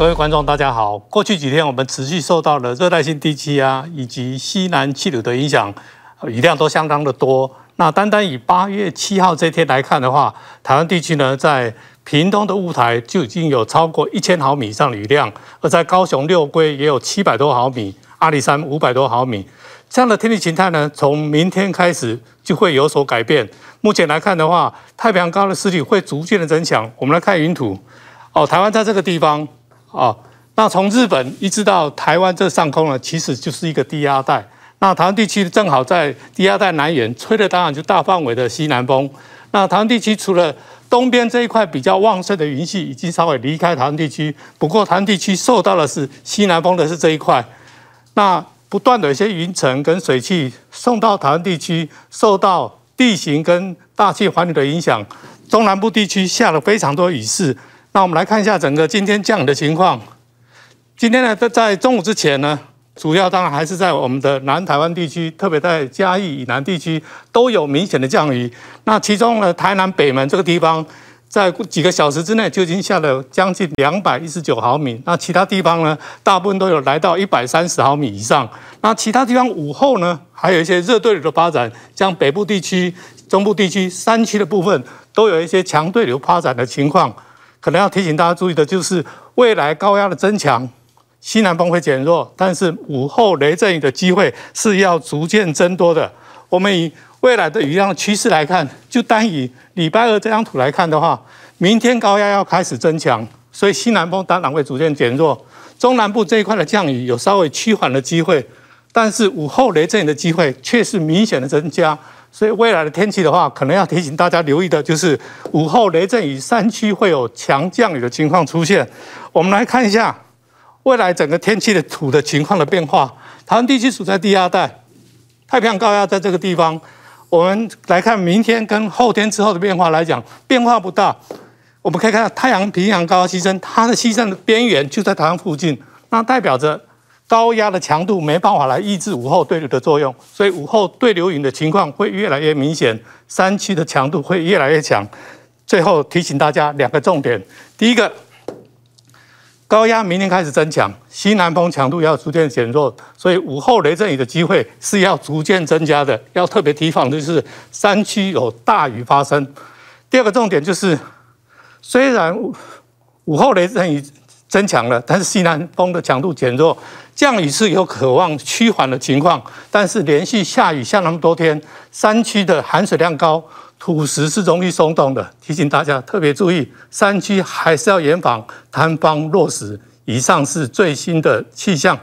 各位观众，大家好。过去几天，我们持续受到了热带性低气压以及西南气流的影响，雨量都相当的多。那单单以八月七号这天来看的话，台湾地区呢，在屏东的雾台就已经有超过一千毫米以上的雨量，而在高雄六龟也有七百多毫米，阿里山五百多毫米。这样的天气形态呢，从明天开始就会有所改变。目前来看的话，太平洋高的势力会逐渐的增强。我们来看云图，哦，台湾在这个地方。啊，那从日本一直到台湾这上空呢，其实就是一个低压带。那台湾地区正好在低压带南缘吹的，当然就大范围的西南风。那台湾地区除了东边这一块比较旺盛的云系已经稍微离开台湾地区，不过台湾地区受到的是西南风的是这一块。那不断的一些云层跟水汽送到台湾地区，受到地形跟大气环流的影响，中南部地区下了非常多雨势。那我们来看一下整个今天降雨的情况。今天呢，在在中午之前呢，主要当然还是在我们的南台湾地区，特别在嘉义以南地区都有明显的降雨。那其中呢，台南北门这个地方，在几个小时之内就已经下了将近两百一十九毫米。那其他地方呢，大部分都有来到一百三十毫米以上。那其他地方午后呢，还有一些热对流的发展，像北部地区、中部地区山区的部分，都有一些强对流发展的情况。可能要提醒大家注意的就是，未来高压的增强，西南风会减弱，但是午后雷阵雨的机会是要逐渐增多的。我们以未来的雨量趋势来看，就单以礼拜二这张图来看的话，明天高压要开始增强，所以西南风当然会逐渐减弱，中南部这一块的降雨有稍微趋缓的机会，但是午后雷阵雨的机会却是明显的增加。所以未来的天气的话，可能要提醒大家留意的就是午后雷阵雨，山区会有强降雨的情况出现。我们来看一下未来整个天气的土的情况的变化。台湾地区处在低压带，太平洋高压在这个地方。我们来看明天跟后天之后的变化来讲，变化不大。我们可以看到太阳、平洋高压西伸，它的西伸的边缘就在台湾附近，那代表着。高压的强度没办法来抑制午后对流的作用，所以午后对流云的情况会越来越明显，山区的强度会越来越强。最后提醒大家两个重点：第一个，高压明天开始增强，西南风强度要逐渐减弱，所以午后雷阵雨的机会是要逐渐增加的。要特别提防的就是山区有大雨发生。第二个重点就是，虽然午后雷阵雨。增强了，但是西南风的强度减弱，降雨是有渴望趋缓的情况，但是连续下雨下那么多天，山区的含水量高，土石是容易松动的，提醒大家特别注意山区还是要严防塌方落石。以上是最新的气象。